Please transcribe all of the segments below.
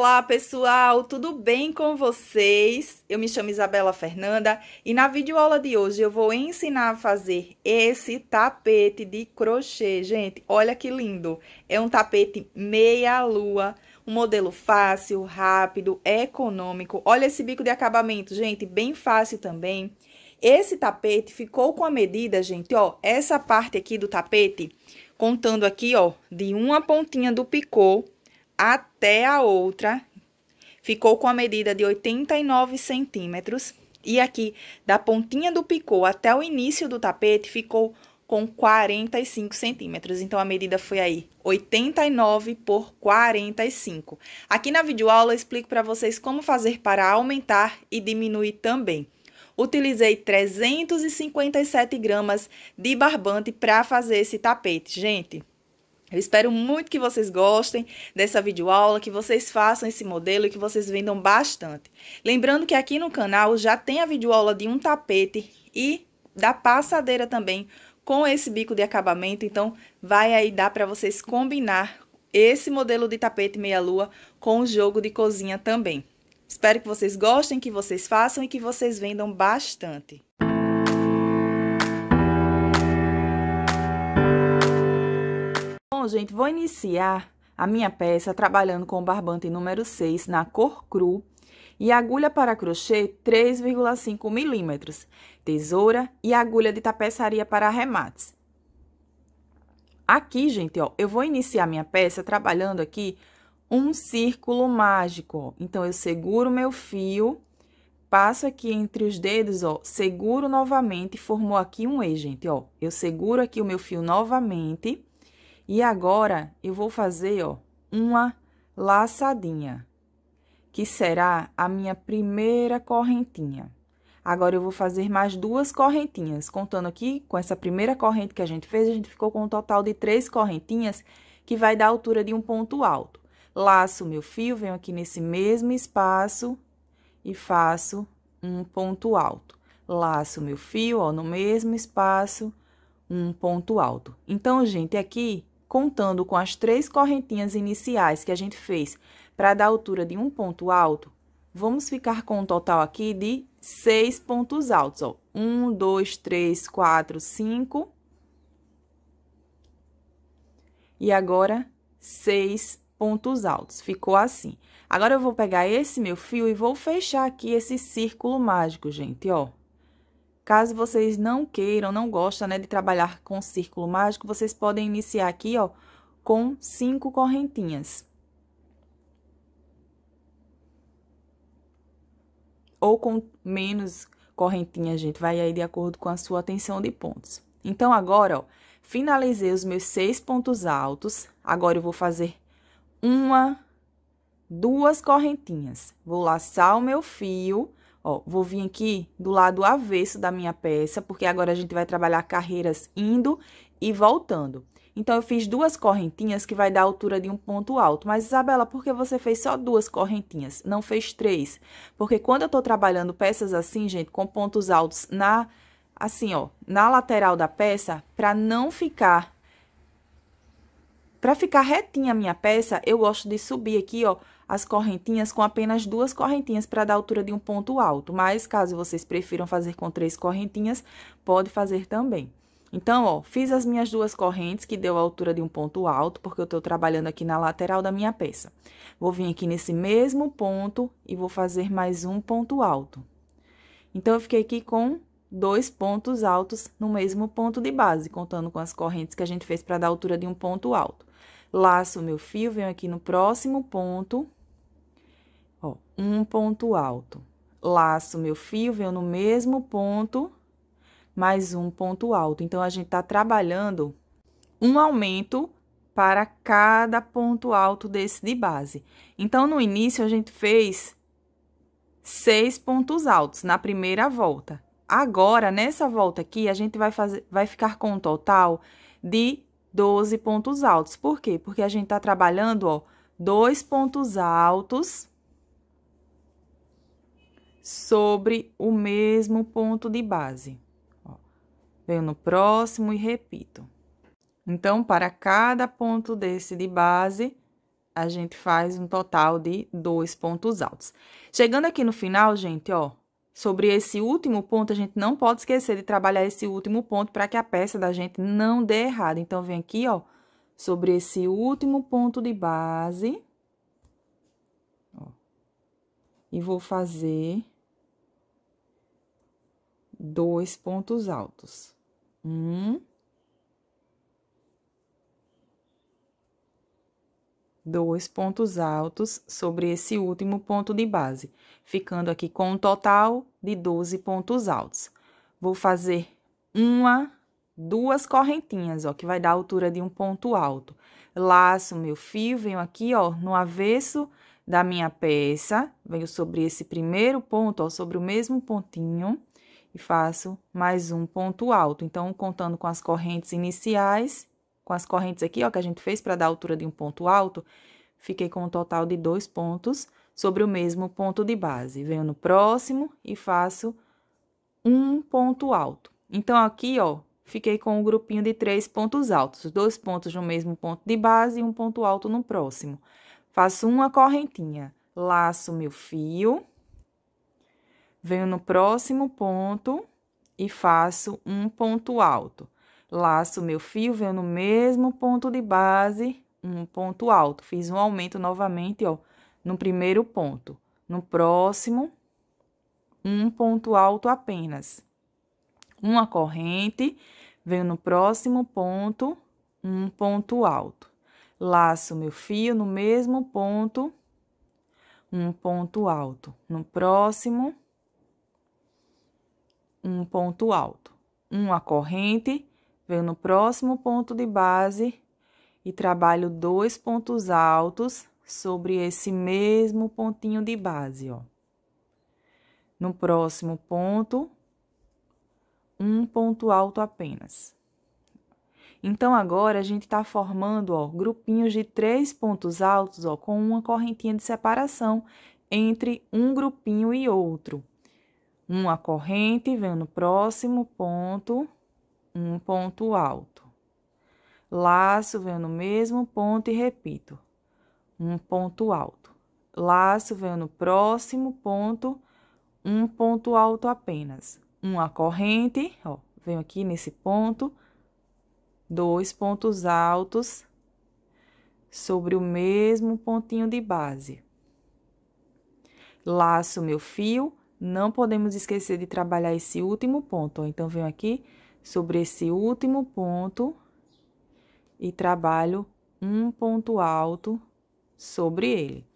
Olá pessoal, tudo bem com vocês? Eu me chamo Isabela Fernanda e na videoaula de hoje eu vou ensinar a fazer esse tapete de crochê. Gente, olha que lindo! É um tapete meia lua, um modelo fácil, rápido, econômico. Olha esse bico de acabamento, gente, bem fácil também. Esse tapete ficou com a medida, gente, ó, essa parte aqui do tapete, contando aqui, ó, de uma pontinha do picô até a outra, ficou com a medida de 89 centímetros. E aqui, da pontinha do picô até o início do tapete, ficou com 45 centímetros. Então, a medida foi aí, 89 por 45. Aqui na videoaula, eu explico para vocês como fazer para aumentar e diminuir também. Utilizei 357 gramas de barbante para fazer esse tapete, gente. Eu espero muito que vocês gostem dessa videoaula, que vocês façam esse modelo e que vocês vendam bastante. Lembrando que aqui no canal já tem a videoaula de um tapete e da passadeira também com esse bico de acabamento, então vai aí dar para vocês combinar esse modelo de tapete meia-lua com o jogo de cozinha também. Espero que vocês gostem, que vocês façam e que vocês vendam bastante. Bom, gente, vou iniciar a minha peça trabalhando com o barbante número 6 na cor cru e agulha para crochê 3,5 milímetros, tesoura e agulha de tapeçaria para arremates. Aqui, gente, ó, eu vou iniciar minha peça trabalhando aqui um círculo mágico. Então, eu seguro meu fio, passo aqui entre os dedos, ó, seguro novamente, formou aqui um E, gente, ó. Eu seguro aqui o meu fio novamente e agora eu vou fazer, ó, uma laçadinha, que será a minha primeira correntinha. Agora, eu vou fazer mais duas correntinhas, contando aqui com essa primeira corrente que a gente fez, a gente ficou com um total de três correntinhas, que vai dar a altura de um ponto alto. Laço meu fio, venho aqui nesse mesmo espaço e faço um ponto alto. Laço meu fio, ó, no mesmo espaço, um ponto alto. Então, gente, aqui contando com as três correntinhas iniciais que a gente fez para dar altura de um ponto alto, vamos ficar com um total aqui de seis pontos altos, ó. Um, dois, três, quatro, cinco. E agora, seis pontos altos. Ficou assim. Agora, eu vou pegar esse meu fio e vou fechar aqui esse círculo mágico, gente, ó. Caso vocês não queiram, não gostem, né, de trabalhar com círculo mágico, vocês podem iniciar aqui, ó, com cinco correntinhas. Ou com menos correntinhas, gente, vai aí de acordo com a sua tensão de pontos. Então, agora, ó, finalizei os meus seis pontos altos. Agora, eu vou fazer uma, duas correntinhas. Vou laçar o meu fio Ó, vou vir aqui do lado avesso da minha peça, porque agora a gente vai trabalhar carreiras indo e voltando. Então, eu fiz duas correntinhas que vai dar a altura de um ponto alto. Mas, Isabela, por que você fez só duas correntinhas? Não fez três? Porque quando eu tô trabalhando peças assim, gente, com pontos altos na, assim, ó, na lateral da peça, para não ficar para ficar retinha a minha peça, eu gosto de subir aqui, ó, as correntinhas com apenas duas correntinhas para dar altura de um ponto alto. Mas, caso vocês prefiram fazer com três correntinhas, pode fazer também. Então, ó, fiz as minhas duas correntes, que deu a altura de um ponto alto, porque eu estou trabalhando aqui na lateral da minha peça. Vou vir aqui nesse mesmo ponto e vou fazer mais um ponto alto. Então, eu fiquei aqui com dois pontos altos no mesmo ponto de base, contando com as correntes que a gente fez para dar a altura de um ponto alto. Laço o meu fio, venho aqui no próximo ponto, ó, um ponto alto. Laço meu fio, venho no mesmo ponto, mais um ponto alto. Então, a gente tá trabalhando um aumento para cada ponto alto desse de base. Então, no início, a gente fez seis pontos altos na primeira volta. Agora, nessa volta aqui, a gente vai, fazer, vai ficar com um total de 12 pontos altos. Por quê? Porque a gente está trabalhando, ó, dois pontos altos sobre o mesmo ponto de base. Ó, venho no próximo e repito. Então, para cada ponto desse de base, a gente faz um total de dois pontos altos. Chegando aqui no final, gente, ó, sobre esse último ponto, a gente não pode esquecer de trabalhar esse último ponto para que a peça da gente não dê errado. Então, vem aqui, ó, sobre esse último ponto de base. Ó, e vou fazer dois pontos altos. Um. Dois pontos altos sobre esse último ponto de base ficando aqui com um total de 12 pontos altos. Vou fazer uma, duas correntinhas, ó, que vai dar a altura de um ponto alto. Laço meu fio, venho aqui, ó, no avesso da minha peça, venho sobre esse primeiro ponto, ó, sobre o mesmo pontinho, e faço mais um ponto alto. Então, contando com as correntes iniciais, com as correntes aqui, ó, que a gente fez para dar a altura de um ponto alto, fiquei com um total de dois pontos altos sobre o mesmo ponto de base. Venho no próximo e faço um ponto alto. Então, aqui, ó, fiquei com um grupinho de três pontos altos. Dois pontos no mesmo ponto de base e um ponto alto no próximo. Faço uma correntinha, laço meu fio, venho no próximo ponto e faço um ponto alto. Laço meu fio, venho no mesmo ponto de base, um ponto alto. Fiz um aumento novamente, ó, no primeiro ponto. No próximo, um ponto alto apenas. Uma corrente venho no próximo ponto, um ponto alto. Laço meu fio no mesmo ponto, um ponto alto. No próximo, um ponto alto. Uma corrente, venho no próximo ponto de base e trabalho dois pontos altos sobre esse mesmo pontinho de base, ó. No próximo ponto, um ponto alto apenas. Então, agora, a gente está formando, ó, grupinhos de três pontos altos, ó, com uma correntinha de separação entre um grupinho e outro. Uma corrente vem no próximo ponto, um ponto alto. Laço vendo no mesmo ponto e repito um ponto alto. Laço venho no próximo ponto, um ponto alto apenas. Uma corrente, ó, venho aqui nesse ponto, dois pontos altos sobre o mesmo pontinho de base. Laço meu fio, não podemos esquecer de trabalhar esse último ponto, ó. Então, venho aqui sobre esse último ponto e trabalho um ponto alto sobre ele.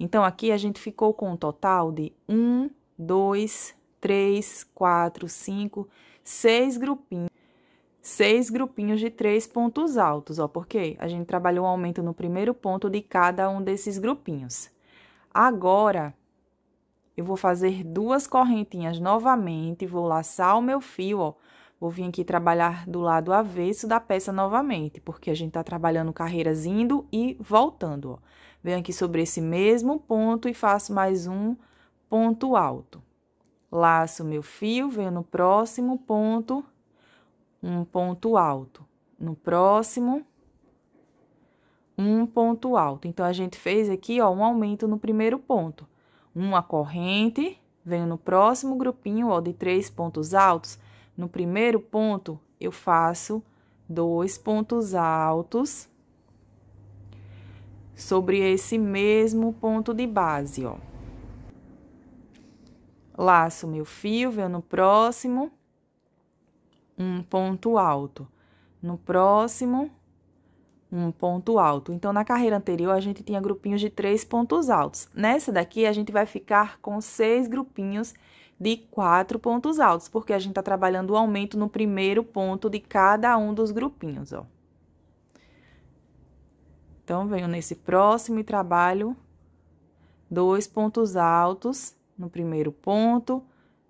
Então, aqui a gente ficou com um total de um, dois, três, quatro, cinco, seis grupinhos. Seis grupinhos de três pontos altos, ó, porque a gente trabalhou um aumento no primeiro ponto de cada um desses grupinhos. Agora, eu vou fazer duas correntinhas novamente, vou laçar o meu fio, ó, Vou vir aqui trabalhar do lado avesso da peça novamente, porque a gente tá trabalhando carreiras indo e voltando, ó. Venho aqui sobre esse mesmo ponto e faço mais um ponto alto. Laço meu fio, venho no próximo ponto, um ponto alto. No próximo, um ponto alto. Então, a gente fez aqui, ó, um aumento no primeiro ponto. Uma corrente, venho no próximo grupinho, ó, de três pontos altos. No primeiro ponto, eu faço dois pontos altos sobre esse mesmo ponto de base, ó. Laço meu fio, venho no próximo, um ponto alto. No próximo, um ponto alto. Então, na carreira anterior, a gente tinha grupinhos de três pontos altos. Nessa daqui, a gente vai ficar com seis grupinhos de quatro pontos altos, porque a gente está trabalhando o aumento no primeiro ponto de cada um dos grupinhos, ó. Então, venho nesse próximo e trabalho dois pontos altos no primeiro ponto,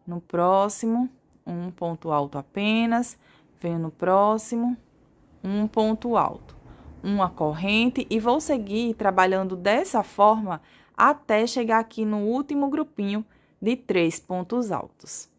no próximo, um ponto alto apenas, venho no próximo, um ponto alto, uma corrente e vou seguir trabalhando dessa forma até chegar aqui no último grupinho de três pontos altos.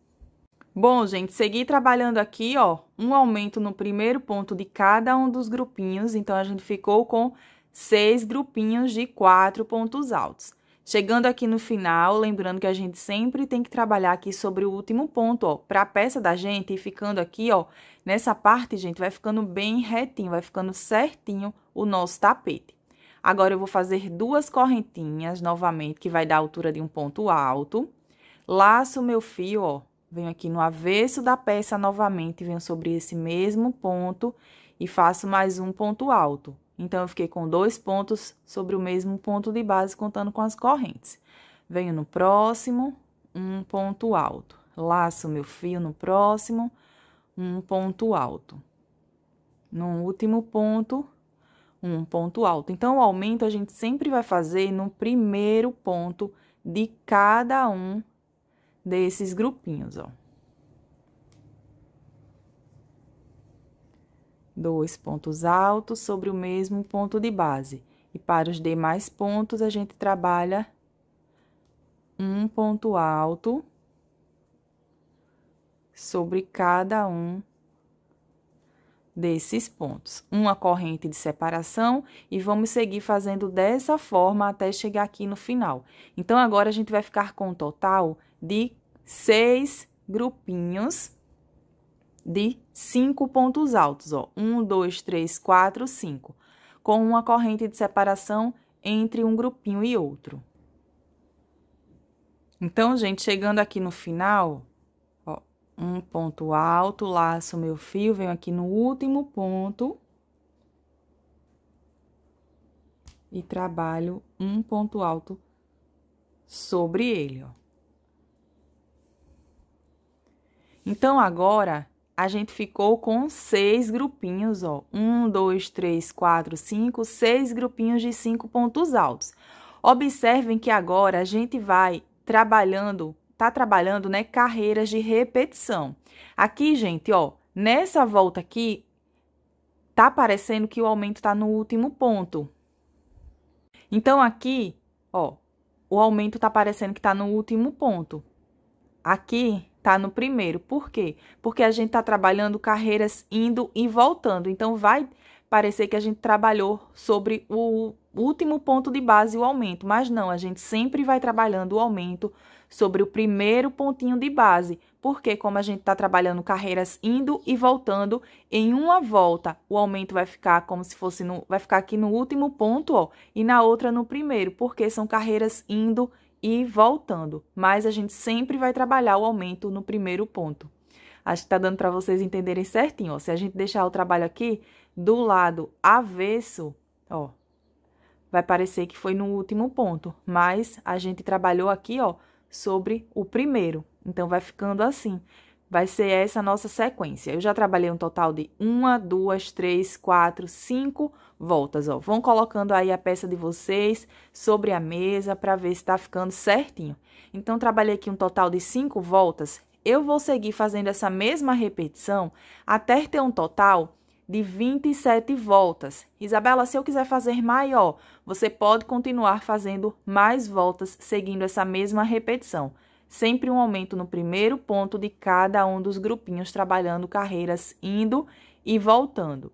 Bom, gente, segui trabalhando aqui, ó, um aumento no primeiro ponto de cada um dos grupinhos, então a gente ficou com seis grupinhos de quatro pontos altos. Chegando aqui no final, lembrando que a gente sempre tem que trabalhar aqui sobre o último ponto, ó, para a peça da gente e ficando aqui, ó, nessa parte, gente, vai ficando bem retinho, vai ficando certinho o nosso tapete. Agora, eu vou fazer duas correntinhas, novamente, que vai dar a altura de um ponto alto. Laço meu fio, ó, venho aqui no avesso da peça novamente, venho sobre esse mesmo ponto e faço mais um ponto alto. Então, eu fiquei com dois pontos sobre o mesmo ponto de base, contando com as correntes. Venho no próximo, um ponto alto. Laço meu fio no próximo, um ponto alto. No último ponto, um ponto alto. Então, o aumento a gente sempre vai fazer no primeiro ponto de cada um desses grupinhos, ó. dois pontos altos sobre o mesmo ponto de base. E para os demais pontos, a gente trabalha um ponto alto sobre cada um desses pontos. Uma corrente de separação e vamos seguir fazendo dessa forma até chegar aqui no final. Então, agora a gente vai ficar com um total de seis grupinhos de cinco pontos altos, ó, um, dois, três, quatro, cinco, com uma corrente de separação entre um grupinho e outro. Então, gente, chegando aqui no final, ó, um ponto alto, laço meu fio, venho aqui no último ponto e trabalho um ponto alto sobre ele, ó. Então, agora, a gente ficou com seis grupinhos, ó. Um, dois, três, quatro, cinco, seis grupinhos de cinco pontos altos. Observem que agora a gente vai trabalhando, tá trabalhando, né, carreiras de repetição. Aqui, gente, ó, nessa volta aqui, tá parecendo que o aumento tá no último ponto. Então, aqui, ó, o aumento tá parecendo que tá no último ponto. Aqui, tá no primeiro. Por quê? Porque a gente tá trabalhando carreiras indo e voltando. Então vai parecer que a gente trabalhou sobre o último ponto de base, o aumento, mas não, a gente sempre vai trabalhando o aumento sobre o primeiro pontinho de base, porque como a gente está trabalhando carreiras indo e voltando, em uma volta o aumento vai ficar como se fosse no, vai ficar aqui no último ponto, ó, e na outra no primeiro, porque são carreiras indo e e voltando, mas a gente sempre vai trabalhar o aumento no primeiro ponto. Acho que tá dando para vocês entenderem certinho. Ó. Se a gente deixar o trabalho aqui do lado avesso, ó, vai parecer que foi no último ponto, mas a gente trabalhou aqui, ó, sobre o primeiro. Então, vai ficando assim. Vai ser essa nossa sequência. Eu já trabalhei um total de uma, duas, três, quatro, cinco voltas, ó. Vão colocando aí a peça de vocês sobre a mesa para ver se tá ficando certinho. Então, trabalhei aqui um total de cinco voltas. Eu vou seguir fazendo essa mesma repetição até ter um total de 27 voltas. Isabela, se eu quiser fazer maior, você pode continuar fazendo mais voltas seguindo essa mesma repetição sempre um aumento no primeiro ponto de cada um dos grupinhos trabalhando carreiras indo e voltando.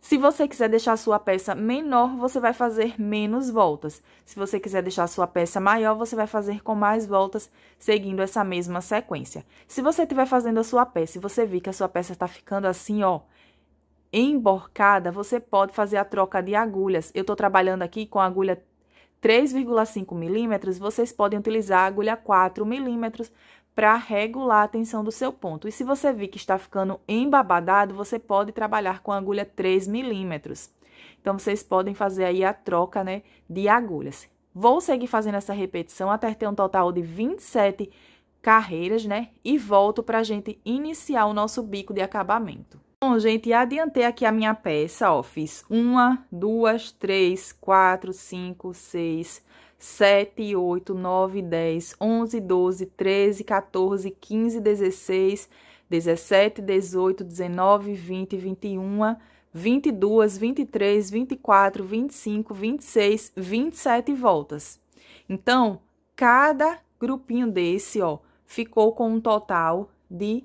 Se você quiser deixar sua peça menor, você vai fazer menos voltas. Se você quiser deixar sua peça maior, você vai fazer com mais voltas, seguindo essa mesma sequência. Se você estiver fazendo a sua peça e você vir que a sua peça está ficando assim, ó, emborcada, você pode fazer a troca de agulhas. Eu estou trabalhando aqui com agulha 3,5 milímetros, vocês podem utilizar a agulha 4 milímetros para regular a tensão do seu ponto. E se você vir que está ficando embabadado, você pode trabalhar com a agulha 3 milímetros. Então, vocês podem fazer aí a troca né, de agulhas. Vou seguir fazendo essa repetição até ter um total de 27 carreiras, né? E volto para a gente iniciar o nosso bico de acabamento. Bom, gente, adiantei aqui a minha peça, ó, fiz uma, duas, três, quatro, cinco, seis, sete, oito, nove, dez, onze, doze, treze, 14, quinze, dezesseis, dezessete, dezoito, dezenove, vinte, vinte e uma, vinte e duas, vinte e três, vinte e quatro, vinte e cinco, vinte e seis, vinte e sete voltas. Então, cada grupinho desse, ó, ficou com um total de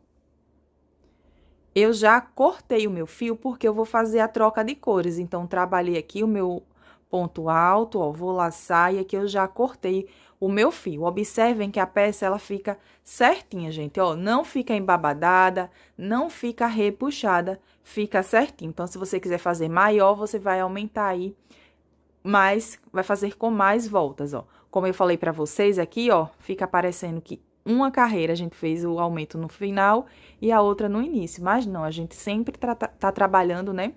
eu já cortei o meu fio porque eu vou fazer a troca de cores. Então, trabalhei aqui o meu ponto alto, ó, vou laçar e aqui eu já cortei o meu fio. Observem que a peça, ela fica certinha, gente, ó, não fica embabadada, não fica repuxada, fica certinho. Então, se você quiser fazer maior, você vai aumentar aí mais, vai fazer com mais voltas, ó. Como eu falei pra vocês aqui, ó, fica aparecendo que uma carreira a gente fez o aumento no final e a outra no início, mas não, a gente sempre tá, tá trabalhando, né?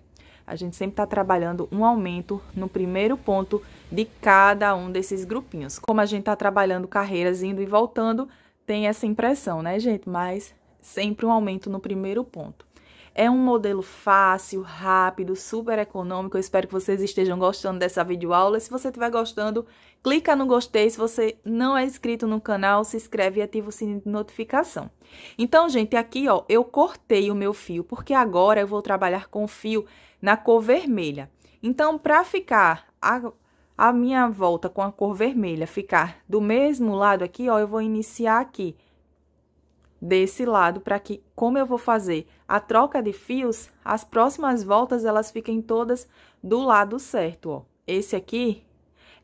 A gente sempre tá trabalhando um aumento no primeiro ponto de cada um desses grupinhos. Como a gente tá trabalhando carreiras indo e voltando, tem essa impressão, né, gente? Mas sempre um aumento no primeiro ponto. É um modelo fácil, rápido, super econômico. Eu espero que vocês estejam gostando dessa videoaula. Se você estiver gostando, clica no gostei. Se você não é inscrito no canal, se inscreve e ativa o sininho de notificação. Então, gente, aqui ó, eu cortei o meu fio, porque agora eu vou trabalhar com fio na cor vermelha. Então, para ficar a, a minha volta com a cor vermelha ficar do mesmo lado aqui, ó, eu vou iniciar aqui desse lado para que, como eu vou fazer a troca de fios, as próximas voltas elas fiquem todas do lado certo, ó. Esse aqui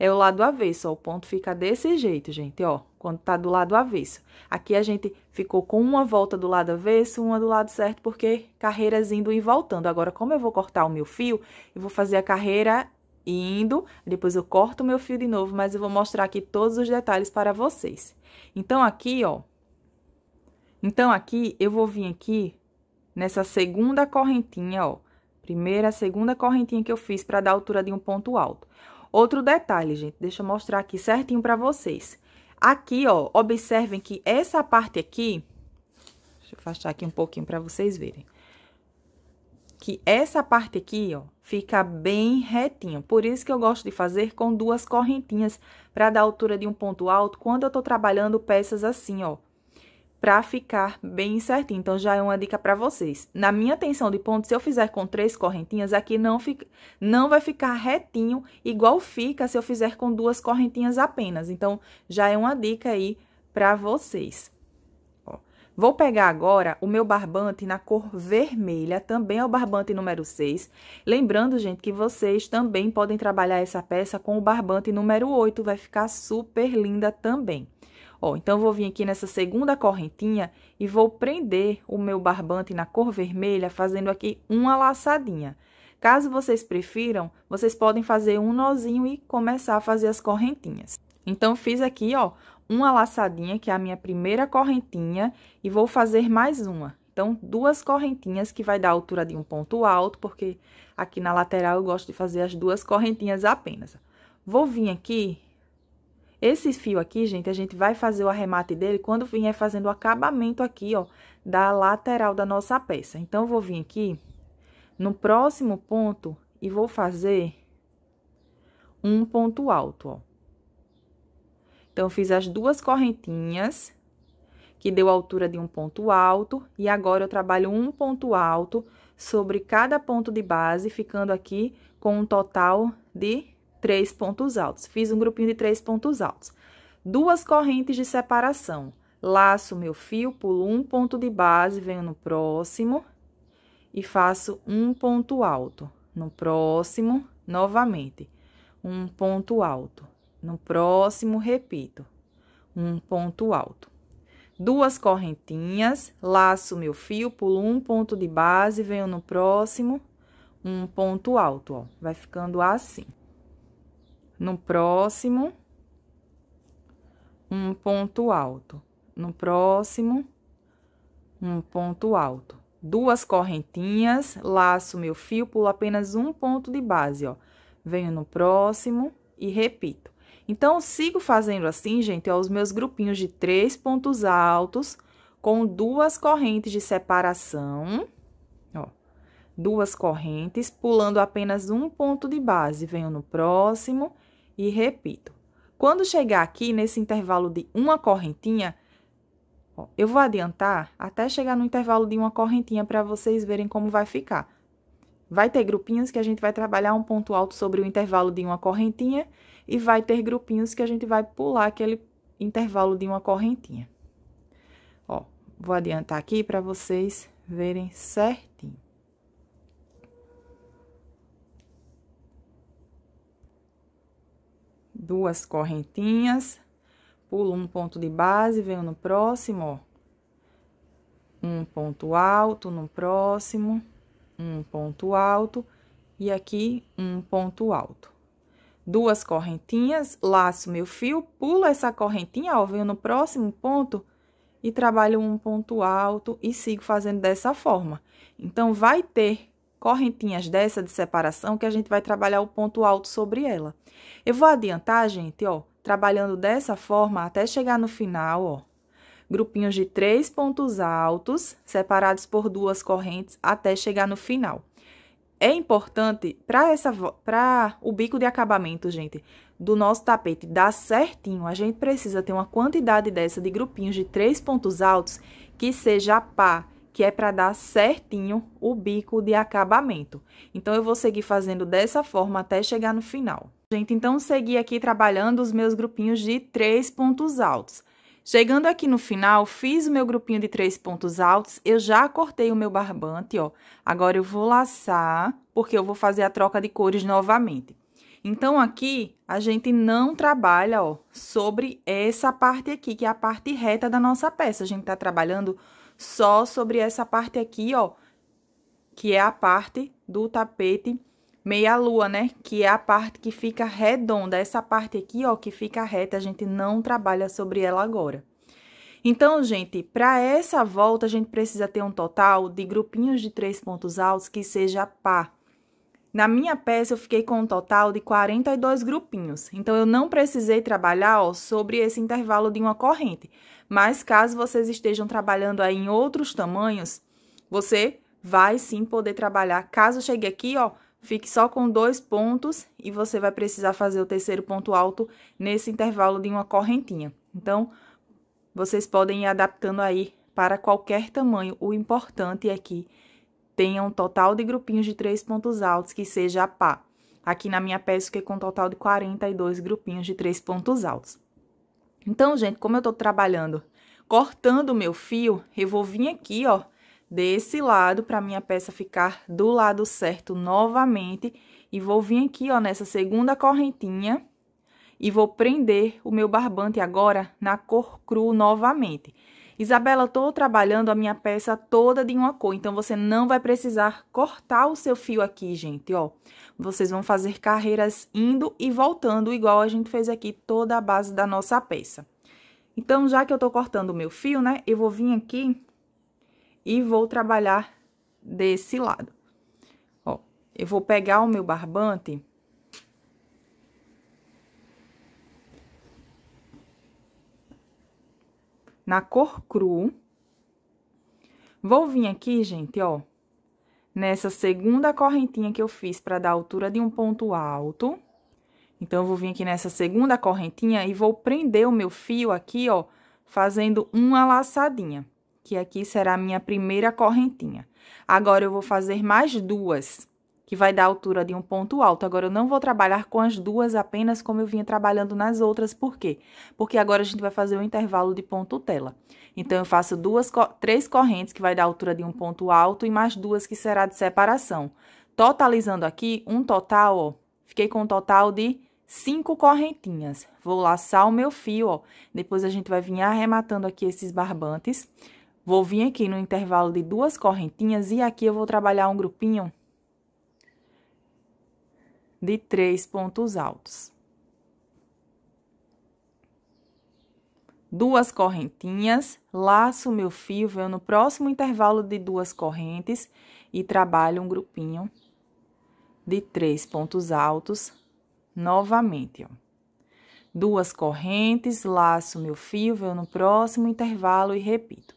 é o lado avesso, ó, o ponto fica desse jeito, gente, ó, quando tá do lado avesso. Aqui a gente ficou com uma volta do lado avesso, uma do lado certo, porque carreiras indo e voltando. Agora, como eu vou cortar o meu fio, eu vou fazer a carreira indo, depois eu corto o meu fio de novo, mas eu vou mostrar aqui todos os detalhes para vocês. Então, aqui, ó, então aqui eu vou vir aqui nessa segunda correntinha, ó, primeira, segunda correntinha que eu fiz para dar altura de um ponto alto. Outro detalhe, gente, deixa eu mostrar aqui certinho para vocês. Aqui, ó, observem que essa parte aqui, deixa eu afastar aqui um pouquinho para vocês verem. Que essa parte aqui, ó, fica bem retinha. Por isso que eu gosto de fazer com duas correntinhas para dar altura de um ponto alto quando eu tô trabalhando peças assim, ó, para ficar bem certinho. Então, já é uma dica para vocês. Na minha tensão de ponto, se eu fizer com três correntinhas, aqui não, fica, não vai ficar retinho, igual fica se eu fizer com duas correntinhas apenas. Então, já é uma dica aí para vocês. Ó, vou pegar agora o meu barbante na cor vermelha, também é o barbante número 6. Lembrando, gente, que vocês também podem trabalhar essa peça com o barbante número 8, vai ficar super linda também. Ó, então eu vou vir aqui nessa segunda correntinha e vou prender o meu barbante na cor vermelha, fazendo aqui uma laçadinha. Caso vocês prefiram, vocês podem fazer um nozinho e começar a fazer as correntinhas. Então, fiz aqui, ó, uma laçadinha, que é a minha primeira correntinha, e vou fazer mais uma. Então, duas correntinhas que vai dar a altura de um ponto alto, porque aqui na lateral eu gosto de fazer as duas correntinhas apenas. Vou vir aqui esse fio aqui, gente, a gente vai fazer o arremate dele quando vier fazendo o acabamento aqui, ó, da lateral da nossa peça. Então, vou vir aqui no próximo ponto e vou fazer um ponto alto, ó. Então, fiz as duas correntinhas, que deu a altura de um ponto alto, e agora eu trabalho um ponto alto sobre cada ponto de base, ficando aqui com um total de três pontos altos. Fiz um grupinho de três pontos altos. Duas correntes de separação. Laço meu fio, pulo um ponto de base, venho no próximo e faço um ponto alto. No próximo, novamente, um ponto alto. No próximo, repito, um ponto alto. Duas correntinhas, laço meu fio, pulo um ponto de base, venho no próximo, um ponto alto, ó. Vai ficando assim. No próximo, um ponto alto. No próximo, um ponto alto. Duas correntinhas, laço meu fio, pulo apenas um ponto de base, ó. Venho no próximo e repito. Então, sigo fazendo assim, gente, ó, os meus grupinhos de três pontos altos com duas correntes de separação, ó. Duas correntes, pulando apenas um ponto de base, venho no próximo e repito, quando chegar aqui nesse intervalo de uma correntinha, ó, eu vou adiantar até chegar no intervalo de uma correntinha para vocês verem como vai ficar. Vai ter grupinhos que a gente vai trabalhar um ponto alto sobre o intervalo de uma correntinha e vai ter grupinhos que a gente vai pular aquele intervalo de uma correntinha. Ó, vou adiantar aqui para vocês verem certinho duas correntinhas, pulo um ponto de base, venho no próximo, ó, um ponto alto no próximo, um ponto alto e aqui um ponto alto. Duas correntinhas, laço meu fio, pulo essa correntinha, ó, venho no próximo ponto e trabalho um ponto alto e sigo fazendo dessa forma. Então, vai ter correntinhas dessa de separação que a gente vai trabalhar o ponto alto sobre ela. Eu vou adiantar, gente, ó, trabalhando dessa forma até chegar no final, ó. Grupinhos de três pontos altos, separados por duas correntes, até chegar no final. É importante para essa para o bico de acabamento, gente, do nosso tapete dar certinho, a gente precisa ter uma quantidade dessa de grupinhos de três pontos altos que seja par que é para dar certinho o bico de acabamento. Então, eu vou seguir fazendo dessa forma até chegar no final. Gente, então, segui aqui trabalhando os meus grupinhos de três pontos altos. Chegando aqui no final, fiz o meu grupinho de três pontos altos, eu já cortei o meu barbante, ó. Agora, eu vou laçar, porque eu vou fazer a troca de cores novamente. Então, aqui, a gente não trabalha, ó, sobre essa parte aqui, que é a parte reta da nossa peça. A gente tá trabalhando só sobre essa parte aqui, ó, que é a parte do tapete meia lua, né? Que é a parte que fica redonda, essa parte aqui, ó, que fica reta, a gente não trabalha sobre ela agora. Então, gente, para essa volta, a gente precisa ter um total de grupinhos de três pontos altos que seja par. Na minha peça, eu fiquei com um total de 42 grupinhos, então eu não precisei trabalhar ó, sobre esse intervalo de uma corrente, mas caso vocês estejam trabalhando aí em outros tamanhos, você vai sim poder trabalhar. Caso chegue aqui, ó, fique só com dois pontos e você vai precisar fazer o terceiro ponto alto nesse intervalo de uma correntinha. Então, vocês podem ir adaptando aí para qualquer tamanho. O importante é que tenha um total de grupinhos de três pontos altos que seja a pá. Aqui na minha peça, fiquei com um total de 42 grupinhos de três pontos altos. Então, gente, como eu tô trabalhando cortando o meu fio, eu vou vir aqui, ó, desse lado, pra minha peça ficar do lado certo novamente. E vou vir aqui, ó, nessa segunda correntinha e vou prender o meu barbante agora na cor cru novamente. Isabela, estou trabalhando a minha peça toda de uma cor, então você não vai precisar cortar o seu fio aqui, gente, ó. Vocês vão fazer carreiras indo e voltando, igual a gente fez aqui toda a base da nossa peça. Então, já que eu estou cortando o meu fio, né, eu vou vir aqui e vou trabalhar desse lado. Ó, eu vou pegar o meu barbante na cor cru. Vou vir aqui, gente, ó, nessa segunda correntinha que eu fiz para dar altura de um ponto alto. Então, eu vou vir aqui nessa segunda correntinha e vou prender o meu fio aqui, ó, fazendo uma laçadinha, que aqui será a minha primeira correntinha. Agora, eu vou fazer mais duas que vai dar a altura de um ponto alto. Agora, eu não vou trabalhar com as duas apenas como eu vinha trabalhando nas outras, por quê? Porque agora a gente vai fazer um intervalo de ponto tela. Então, eu faço duas, três correntes que vai dar a altura de um ponto alto e mais duas que será de separação. Totalizando aqui, um total, ó, fiquei com um total de cinco correntinhas. Vou laçar o meu fio, ó, depois a gente vai vir arrematando aqui esses barbantes. Vou vir aqui no intervalo de duas correntinhas e aqui eu vou trabalhar um grupinho de três pontos altos. Duas correntinhas, laço meu fio, venho no próximo intervalo de duas correntes e trabalho um grupinho de três pontos altos novamente, ó. Duas correntes, laço meu fio, venho no próximo intervalo e repito.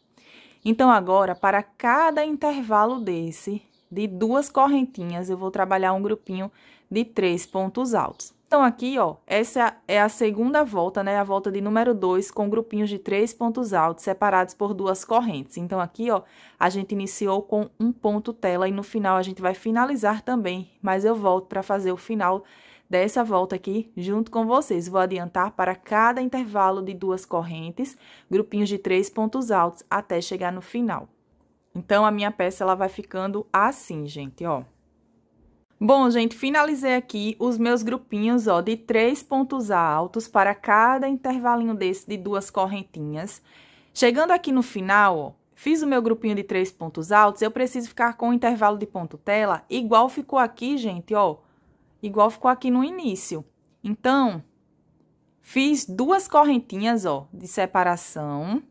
Então, agora, para cada intervalo desse, de duas correntinhas, eu vou trabalhar um grupinho de três pontos altos. Então, aqui, ó, essa é a é segunda volta, né? A volta de número 2, com grupinhos de três pontos altos separados por duas correntes. Então, aqui, ó, a gente iniciou com um ponto tela e no final a gente vai finalizar também, mas eu volto para fazer o final dessa volta aqui junto com vocês. Vou adiantar para cada intervalo de duas correntes, grupinhos de três pontos altos até chegar no final. Então, a minha peça, ela vai ficando assim, gente, ó. Bom, gente, finalizei aqui os meus grupinhos, ó, de três pontos altos para cada intervalinho desse de duas correntinhas. Chegando aqui no final, ó, fiz o meu grupinho de três pontos altos, eu preciso ficar com o intervalo de ponto tela igual ficou aqui, gente, ó, igual ficou aqui no início. Então, fiz duas correntinhas, ó, de separação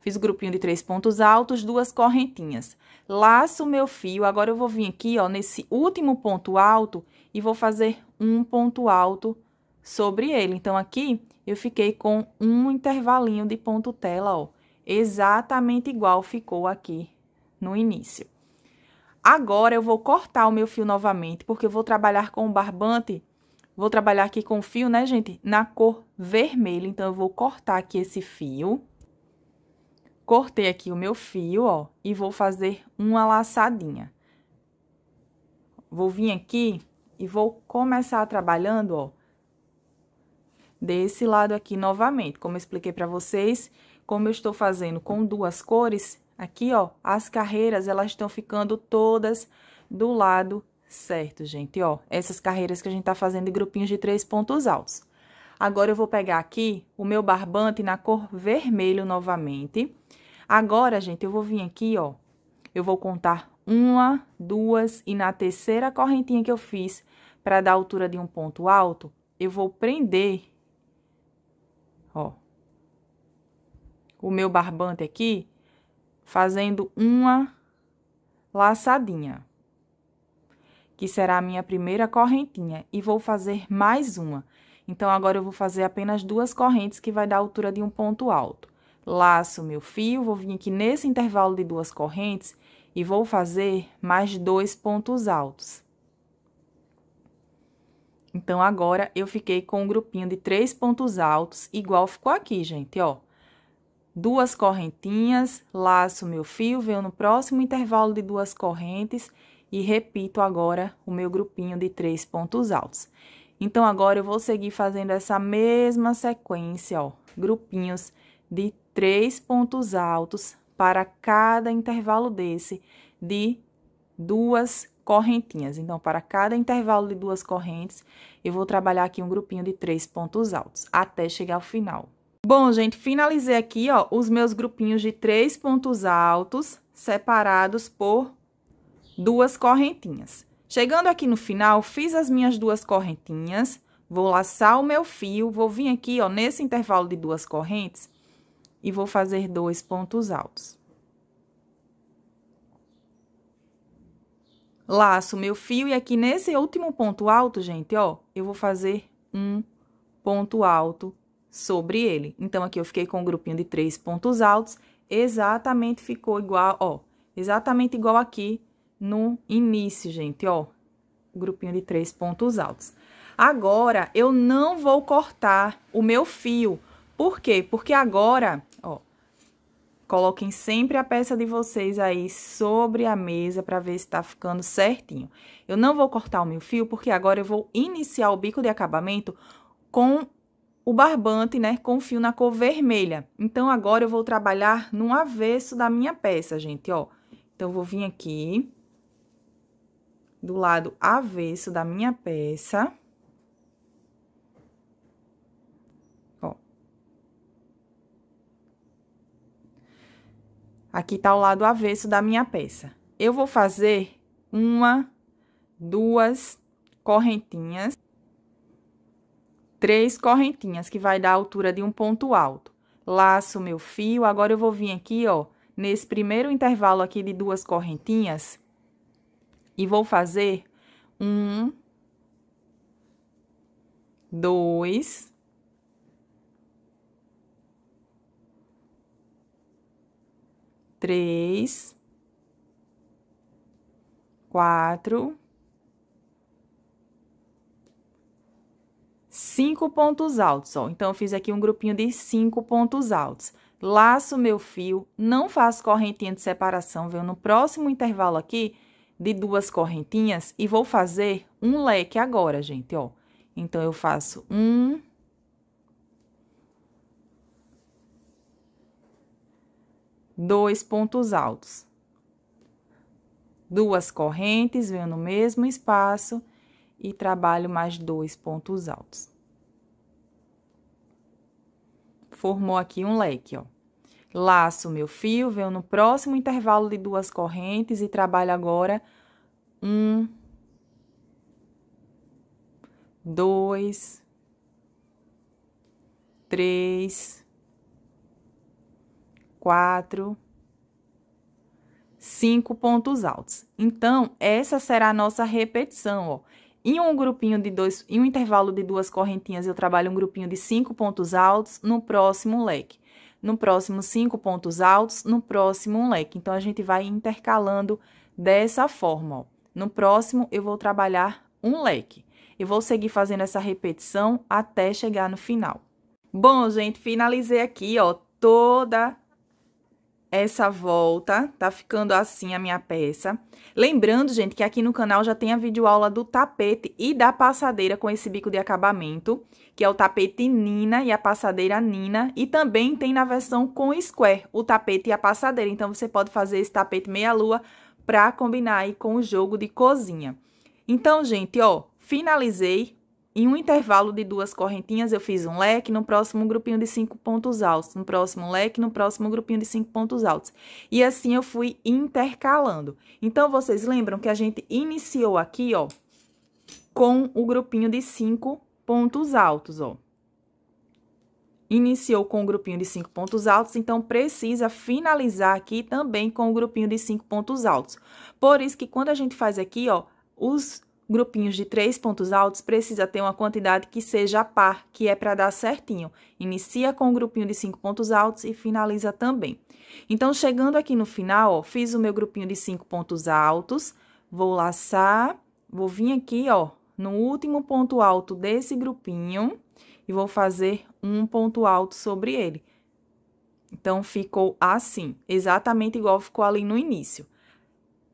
Fiz o grupinho de três pontos altos, duas correntinhas. Laço meu fio, agora eu vou vir aqui, ó, nesse último ponto alto e vou fazer um ponto alto sobre ele. Então, aqui, eu fiquei com um intervalinho de ponto tela, ó, exatamente igual ficou aqui no início. Agora, eu vou cortar o meu fio novamente, porque eu vou trabalhar com o barbante, vou trabalhar aqui com o fio, né, gente, na cor vermelha. Então, eu vou cortar aqui esse fio Cortei aqui o meu fio, ó, e vou fazer uma laçadinha. Vou vir aqui e vou começar trabalhando, ó, desse lado aqui novamente. Como eu expliquei para vocês, como eu estou fazendo com duas cores, aqui, ó, as carreiras, elas estão ficando todas do lado certo, gente, ó. Essas carreiras que a gente tá fazendo em grupinhos de três pontos altos. Agora, eu vou pegar aqui o meu barbante na cor vermelho novamente Agora, gente, eu vou vir aqui, ó. Eu vou contar uma, duas e na terceira correntinha que eu fiz para dar altura de um ponto alto, eu vou prender, ó, o meu barbante aqui, fazendo uma laçadinha, que será a minha primeira correntinha, e vou fazer mais uma. Então, agora eu vou fazer apenas duas correntes que vai dar altura de um ponto alto laço meu fio, vou vir aqui nesse intervalo de duas correntes e vou fazer mais dois pontos altos. Então, agora, eu fiquei com um grupinho de três pontos altos, igual ficou aqui, gente, ó. Duas correntinhas, laço meu fio, venho no próximo intervalo de duas correntes e repito agora o meu grupinho de três pontos altos. Então, agora, eu vou seguir fazendo essa mesma sequência, ó, grupinhos de três pontos altos para cada intervalo desse de duas correntinhas. Então, para cada intervalo de duas correntes, eu vou trabalhar aqui um grupinho de três pontos altos, até chegar ao final. Bom, gente, finalizei aqui, ó, os meus grupinhos de três pontos altos separados por duas correntinhas. Chegando aqui no final, fiz as minhas duas correntinhas, vou laçar o meu fio, vou vir aqui, ó, nesse intervalo de duas correntes, e vou fazer dois pontos altos. Laço meu fio e aqui nesse último ponto alto, gente, ó, eu vou fazer um ponto alto sobre ele. Então, aqui eu fiquei com um grupinho de três pontos altos, exatamente ficou igual, ó, exatamente igual aqui no início, gente, ó, grupinho de três pontos altos. Agora, eu não vou cortar o meu fio, por quê? Porque agora Coloquem sempre a peça de vocês aí sobre a mesa para ver se está ficando certinho. Eu não vou cortar o meu fio, porque agora eu vou iniciar o bico de acabamento com o barbante, né, com fio na cor vermelha. Então, agora eu vou trabalhar no avesso da minha peça, gente, ó. Então, vou vir aqui do lado avesso da minha peça. Aqui tá o lado avesso da minha peça. Eu vou fazer uma, duas correntinhas, três correntinhas, que vai dar a altura de um ponto alto. Laço meu fio, agora eu vou vir aqui, ó, nesse primeiro intervalo aqui de duas correntinhas, e vou fazer um, dois, três, quatro, cinco pontos altos, ó. Então, eu fiz aqui um grupinho de cinco pontos altos. Laço meu fio, não faço correntinha de separação, venho no próximo intervalo aqui de duas correntinhas e vou fazer um leque agora, gente, ó. Então, eu faço um, dois pontos altos. Duas correntes, venho no mesmo espaço e trabalho mais dois pontos altos. Formou aqui um leque, ó. Laço meu fio, venho no próximo intervalo de duas correntes e trabalho agora um, dois, três, quatro, cinco pontos altos. Então, essa será a nossa repetição, ó. Em um grupinho de dois, em um intervalo de duas correntinhas, eu trabalho um grupinho de cinco pontos altos no próximo leque. No próximo, cinco pontos altos, no próximo, um leque. Então, a gente vai intercalando dessa forma, ó. No próximo, eu vou trabalhar um leque. Eu vou seguir fazendo essa repetição até chegar no final. Bom, gente, finalizei aqui, ó, toda essa volta, tá ficando assim a minha peça. Lembrando, gente, que aqui no canal já tem a videoaula do tapete e da passadeira com esse bico de acabamento, que é o tapete Nina e a passadeira Nina, e também tem na versão com square, o tapete e a passadeira, então você pode fazer esse tapete meia-lua para combinar aí com o jogo de cozinha. Então, gente, ó, finalizei em um intervalo de duas correntinhas, eu fiz um leque, no próximo um grupinho de cinco pontos altos, no próximo leque, no próximo um grupinho de cinco pontos altos. E assim eu fui intercalando. Então, vocês lembram que a gente iniciou aqui, ó, com o grupinho de cinco pontos altos, ó. Iniciou com o grupinho de cinco pontos altos, então precisa finalizar aqui também com o grupinho de cinco pontos altos. Por isso que quando a gente faz aqui, ó, os grupinhos de três pontos altos, precisa ter uma quantidade que seja par, que é para dar certinho. Inicia com um grupinho de cinco pontos altos e finaliza também. Então, chegando aqui no final, ó, fiz o meu grupinho de cinco pontos altos, vou laçar, vou vir aqui, ó, no último ponto alto desse grupinho e vou fazer um ponto alto sobre ele. Então, ficou assim, exatamente igual ficou ali no início.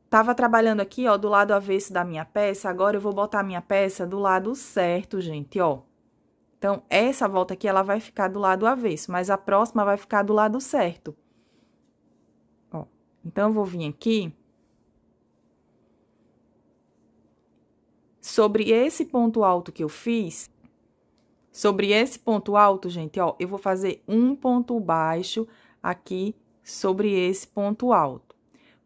Tava trabalhando aqui, ó, do lado avesso da minha peça, agora eu vou botar a minha peça do lado certo, gente, ó. Então, essa volta aqui, ela vai ficar do lado avesso, mas a próxima vai ficar do lado certo. Ó, então, eu vou vir aqui. Sobre esse ponto alto que eu fiz, sobre esse ponto alto, gente, ó, eu vou fazer um ponto baixo aqui sobre esse ponto alto.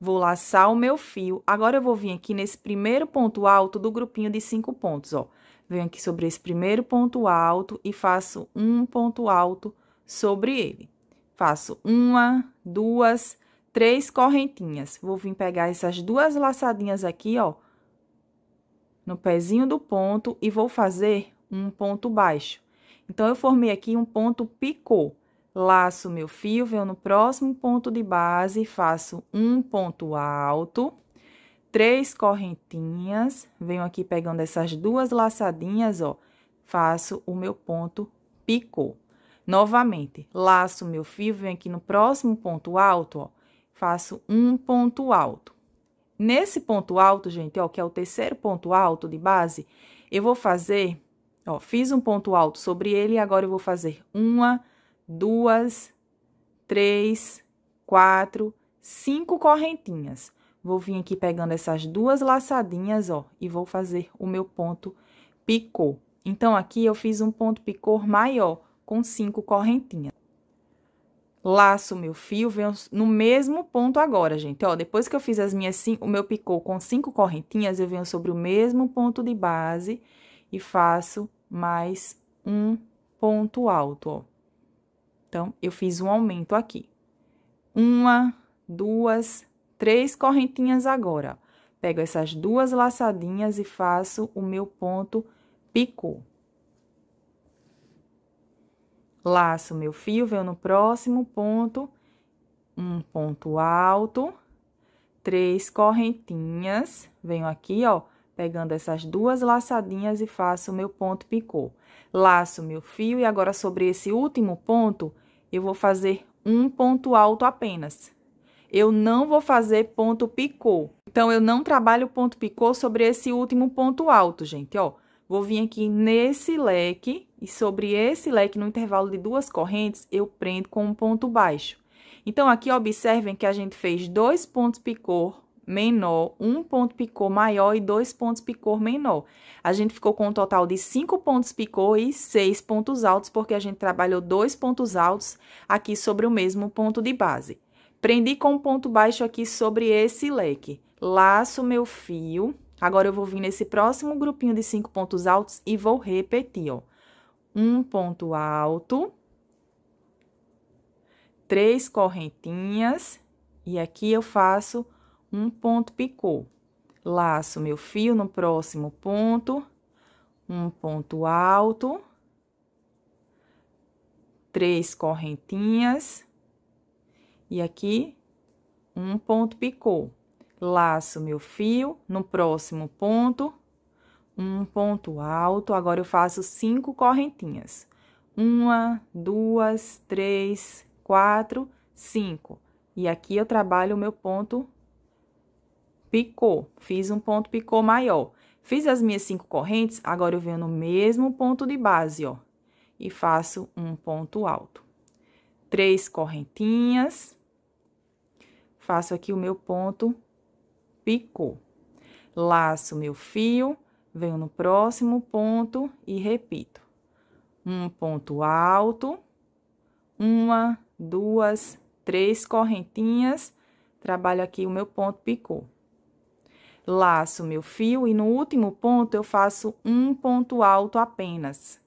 Vou laçar o meu fio. Agora, eu vou vir aqui nesse primeiro ponto alto do grupinho de cinco pontos, ó. Venho aqui sobre esse primeiro ponto alto e faço um ponto alto sobre ele. Faço uma, duas, três correntinhas. Vou vir pegar essas duas laçadinhas aqui, ó, no pezinho do ponto e vou fazer um ponto baixo. Então, eu formei aqui um ponto picô. Laço meu fio, venho no próximo ponto de base, faço um ponto alto, três correntinhas, venho aqui pegando essas duas laçadinhas, ó, faço o meu ponto picô. Novamente, laço meu fio, venho aqui no próximo ponto alto, ó, faço um ponto alto. Nesse ponto alto, gente, ó, que é o terceiro ponto alto de base, eu vou fazer, ó, fiz um ponto alto sobre ele e agora eu vou fazer uma duas, três, quatro, cinco correntinhas. Vou vir aqui pegando essas duas laçadinhas, ó, e vou fazer o meu ponto picô. Então, aqui eu fiz um ponto picô maior, com cinco correntinhas. Laço meu fio, venho no mesmo ponto agora, gente. Ó, depois que eu fiz as minhas cinco, o meu picô com cinco correntinhas, eu venho sobre o mesmo ponto de base e faço mais um ponto alto, ó. Então, eu fiz um aumento aqui. Uma, duas, três correntinhas agora. Pego essas duas laçadinhas e faço o meu ponto picô. Laço meu fio, venho no próximo ponto, um ponto alto, três correntinhas, venho aqui, ó, pegando essas duas laçadinhas e faço o meu ponto picô laço meu fio e agora sobre esse último ponto eu vou fazer um ponto alto apenas. Eu não vou fazer ponto picô. Então, eu não trabalho ponto picô sobre esse último ponto alto, gente, ó. Vou vir aqui nesse leque e sobre esse leque, no intervalo de duas correntes, eu prendo com um ponto baixo. Então, aqui observem que a gente fez dois pontos picô menor, um ponto picô maior e dois pontos picô menor. A gente ficou com um total de cinco pontos picô e seis pontos altos, porque a gente trabalhou dois pontos altos aqui sobre o mesmo ponto de base. Prendi com um ponto baixo aqui sobre esse leque. Laço meu fio. Agora, eu vou vir nesse próximo grupinho de cinco pontos altos e vou repetir, ó. Um ponto alto. Três correntinhas. E aqui eu faço um ponto picô. Laço meu fio no próximo ponto, um ponto alto, três correntinhas, e aqui um ponto picô. Laço meu fio no próximo ponto, um ponto alto. Agora, eu faço cinco correntinhas. Uma, duas, três, quatro, cinco. E aqui eu trabalho o meu ponto picou, fiz um ponto picô maior. Fiz as minhas cinco correntes, agora eu venho no mesmo ponto de base, ó, e faço um ponto alto. Três correntinhas, faço aqui o meu ponto picô. Laço meu fio, venho no próximo ponto e repito. Um ponto alto, uma, duas, três correntinhas, trabalho aqui o meu ponto picô laço meu fio e no último ponto eu faço um ponto alto apenas.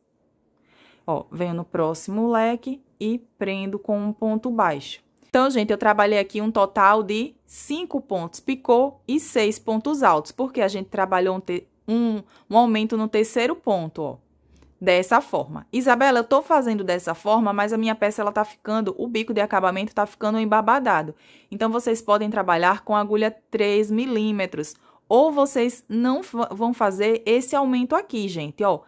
Ó, venho no próximo leque e prendo com um ponto baixo. Então, gente, eu trabalhei aqui um total de cinco pontos picô e seis pontos altos, porque a gente trabalhou um, um, um aumento no terceiro ponto, ó dessa forma. Isabela, eu tô fazendo dessa forma, mas a minha peça ela tá ficando, o bico de acabamento tá ficando embabadado. Então vocês podem trabalhar com agulha 3 milímetros, ou vocês não vão fazer esse aumento aqui, gente, ó.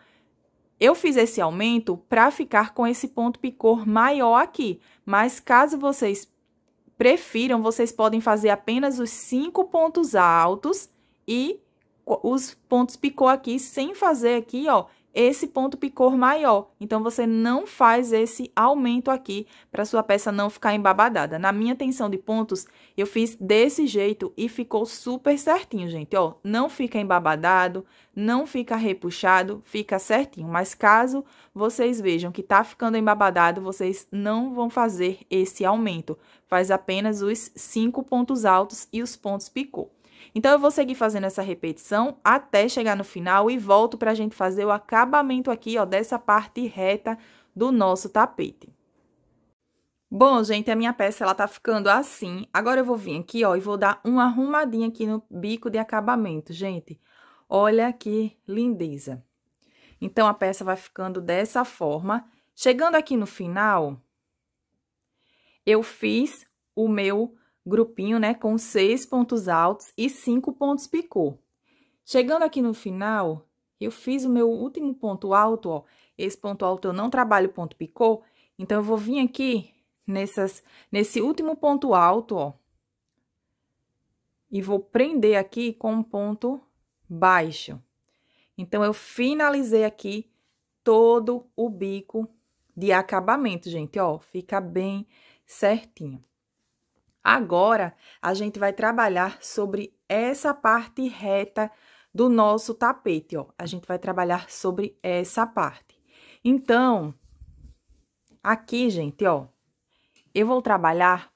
Eu fiz esse aumento para ficar com esse ponto picor maior aqui, mas caso vocês prefiram, vocês podem fazer apenas os cinco pontos altos e os pontos picor aqui sem fazer aqui, ó, esse ponto picor maior. Então, você não faz esse aumento aqui para sua peça não ficar embabadada. Na minha tensão de pontos, eu fiz desse jeito e ficou super certinho, gente. Ó, não fica embabadado, não fica repuxado, fica certinho. Mas caso vocês vejam que tá ficando embabadado, vocês não vão fazer esse aumento. Faz apenas os cinco pontos altos e os pontos picô. Então, eu vou seguir fazendo essa repetição até chegar no final e volto para a gente fazer o acabamento aqui, ó, dessa parte reta do nosso tapete. Bom, gente, a minha peça, ela tá ficando assim. Agora, eu vou vir aqui, ó, e vou dar uma arrumadinha aqui no bico de acabamento, gente. Olha que lindeza. Então, a peça vai ficando dessa forma. Chegando aqui no final, eu fiz o meu grupinho, né, com seis pontos altos e cinco pontos picô. Chegando aqui no final, eu fiz o meu último ponto alto, ó, esse ponto alto eu não trabalho ponto picô, então eu vou vir aqui nessas, nesse último ponto alto, ó, e vou prender aqui com um ponto baixo. Então, eu finalizei aqui todo o bico de acabamento, gente, ó, fica bem certinho. Agora a gente vai trabalhar sobre essa parte reta do nosso tapete, ó. A gente vai trabalhar sobre essa parte. Então, aqui, gente, ó, eu vou trabalhar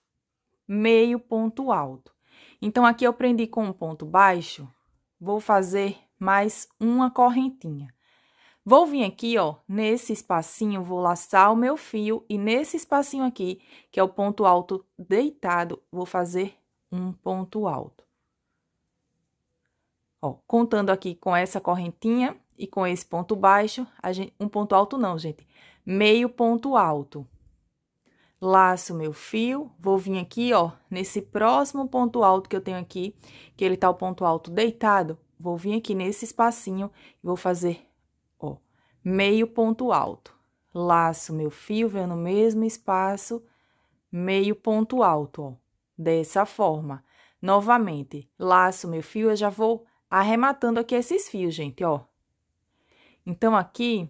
meio ponto alto. Então, aqui eu prendi com um ponto baixo, vou fazer mais uma correntinha. Vou vir aqui, ó, nesse espacinho, vou laçar o meu fio e nesse espacinho aqui, que é o ponto alto deitado, vou fazer um ponto alto. Ó, contando aqui com essa correntinha e com esse ponto baixo, gente, um ponto alto não, gente, meio ponto alto. Laço meu fio, vou vir aqui, ó, nesse próximo ponto alto que eu tenho aqui, que ele tá o ponto alto deitado, vou vir aqui nesse espacinho e vou fazer meio ponto alto. Laço meu fio, vendo no mesmo espaço, meio ponto alto, ó, dessa forma. Novamente, laço meu fio, eu já vou arrematando aqui esses fios, gente, ó. Então, aqui,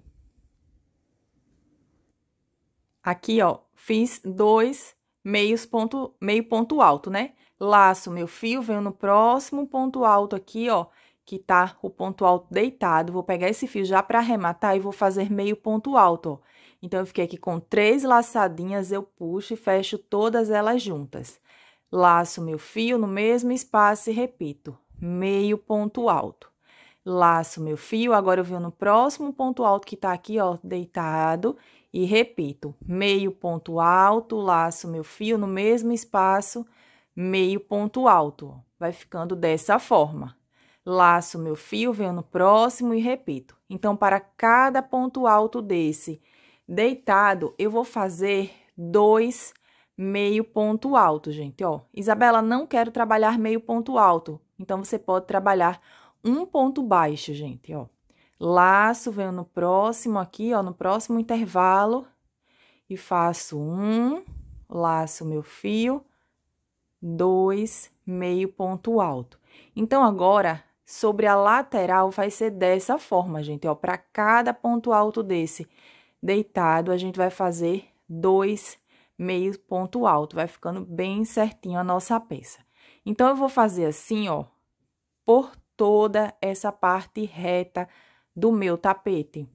aqui, ó, fiz dois meios ponto, meio ponto alto, né? Laço meu fio, venho no próximo ponto alto aqui, ó, que tá o ponto alto deitado, vou pegar esse fio já para arrematar e vou fazer meio ponto alto, ó. Então, eu fiquei aqui com três laçadinhas, eu puxo e fecho todas elas juntas. Laço meu fio no mesmo espaço e repito, meio ponto alto. Laço meu fio, agora eu venho no próximo ponto alto que tá aqui, ó, deitado, e repito, meio ponto alto, laço meu fio no mesmo espaço, meio ponto alto, ó. Vai ficando dessa forma. Laço meu fio, venho no próximo e repito. Então, para cada ponto alto desse deitado, eu vou fazer dois meio ponto alto, gente, ó. Isabela, não quero trabalhar meio ponto alto. Então, você pode trabalhar um ponto baixo, gente, ó. Laço, venho no próximo aqui, ó, no próximo intervalo. E faço um, laço meu fio, dois, meio ponto alto. Então, agora, sobre a lateral vai ser dessa forma, gente, ó. Para cada ponto alto desse deitado, a gente vai fazer dois meios ponto alto. Vai ficando bem certinho a nossa peça. Então, eu vou fazer assim, ó, por toda essa parte reta do meu tapete.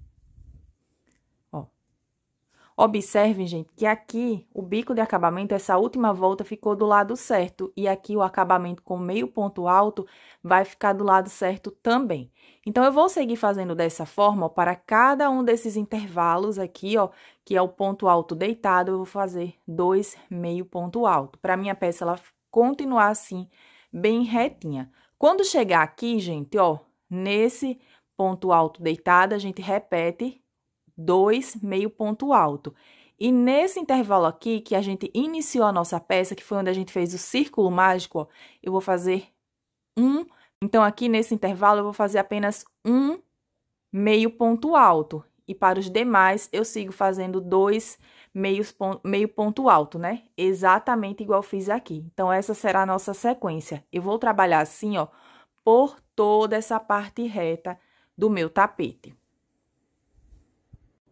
Observem, gente, que aqui o bico de acabamento, essa última volta ficou do lado certo. E aqui o acabamento com meio ponto alto vai ficar do lado certo também. Então, eu vou seguir fazendo dessa forma, ó, para cada um desses intervalos aqui, ó, que é o ponto alto deitado, eu vou fazer dois meio ponto alto. Para minha peça, ela continuar assim, bem retinha. Quando chegar aqui, gente, ó, nesse ponto alto deitado, a gente repete 2, meio ponto alto. E nesse intervalo aqui, que a gente iniciou a nossa peça, que foi onde a gente fez o círculo mágico, ó, eu vou fazer um. Então, aqui nesse intervalo, eu vou fazer apenas um meio ponto alto. E para os demais, eu sigo fazendo dois meios, meio ponto alto, né? Exatamente igual fiz aqui. Então, essa será a nossa sequência. Eu vou trabalhar assim, ó, por toda essa parte reta do meu tapete.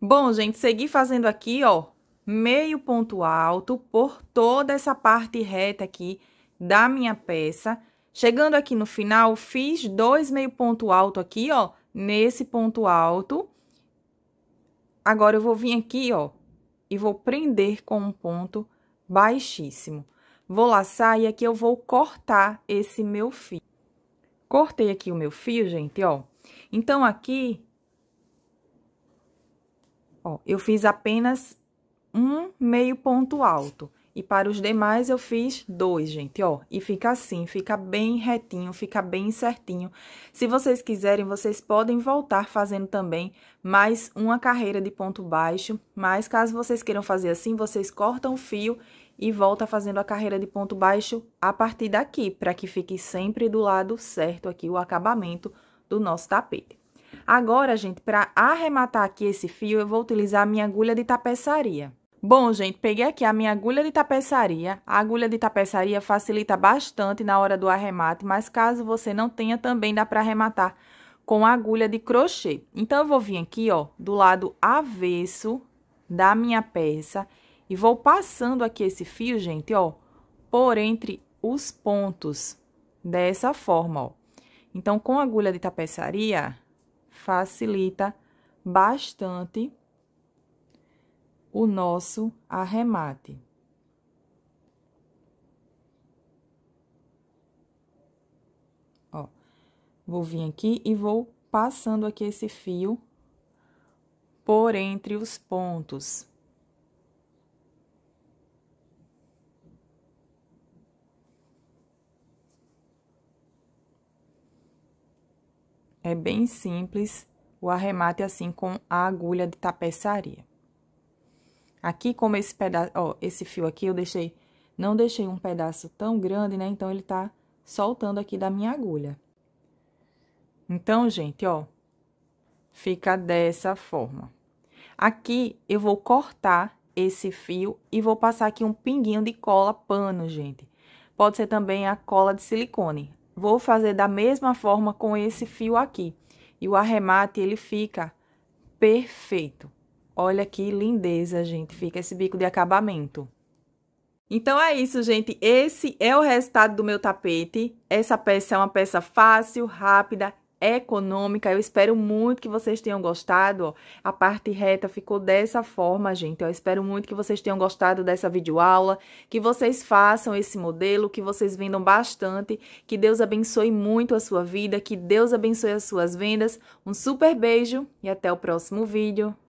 Bom, gente, segui fazendo aqui, ó, meio ponto alto por toda essa parte reta aqui da minha peça. Chegando aqui no final, fiz dois meio ponto alto aqui, ó, nesse ponto alto. Agora, eu vou vir aqui, ó, e vou prender com um ponto baixíssimo. Vou laçar e aqui eu vou cortar esse meu fio. Cortei aqui o meu fio, gente, ó. Então, aqui, Ó, eu fiz apenas um meio ponto alto. E para os demais, eu fiz dois, gente, ó. E fica assim, fica bem retinho, fica bem certinho. Se vocês quiserem, vocês podem voltar fazendo também mais uma carreira de ponto baixo. Mas caso vocês queiram fazer assim, vocês cortam o fio e volta fazendo a carreira de ponto baixo a partir daqui, para que fique sempre do lado certo aqui o acabamento do nosso tapete. Agora, gente, para arrematar aqui esse fio, eu vou utilizar a minha agulha de tapeçaria. Bom, gente, peguei aqui a minha agulha de tapeçaria. A agulha de tapeçaria facilita bastante na hora do arremate, mas caso você não tenha, também dá para arrematar com a agulha de crochê. Então, eu vou vir aqui, ó, do lado avesso da minha peça e vou passando aqui esse fio, gente, ó, por entre os pontos, dessa forma, ó. Então, com a agulha de tapeçaria, facilita bastante o nosso arremate. Ó, vou vir aqui e vou passando aqui esse fio por entre os pontos. É bem simples o arremate assim com a agulha de tapeçaria. Aqui, como esse pedaço, ó, esse fio aqui eu deixei, não deixei um pedaço tão grande, né? Então, ele tá soltando aqui da minha agulha. Então, gente, ó, fica dessa forma. Aqui, eu vou cortar esse fio e vou passar aqui um pinguinho de cola pano, gente. Pode ser também a cola de silicone. Vou fazer da mesma forma com esse fio aqui. E o arremate, ele fica perfeito. Olha que lindeza, gente. Fica esse bico de acabamento. Então é isso, gente. Esse é o resultado do meu tapete. Essa peça é uma peça fácil, rápida econômica. Eu espero muito que vocês tenham gostado. A parte reta ficou dessa forma, gente. Eu espero muito que vocês tenham gostado dessa videoaula, que vocês façam esse modelo, que vocês vendam bastante, que Deus abençoe muito a sua vida, que Deus abençoe as suas vendas. Um super beijo e até o próximo vídeo.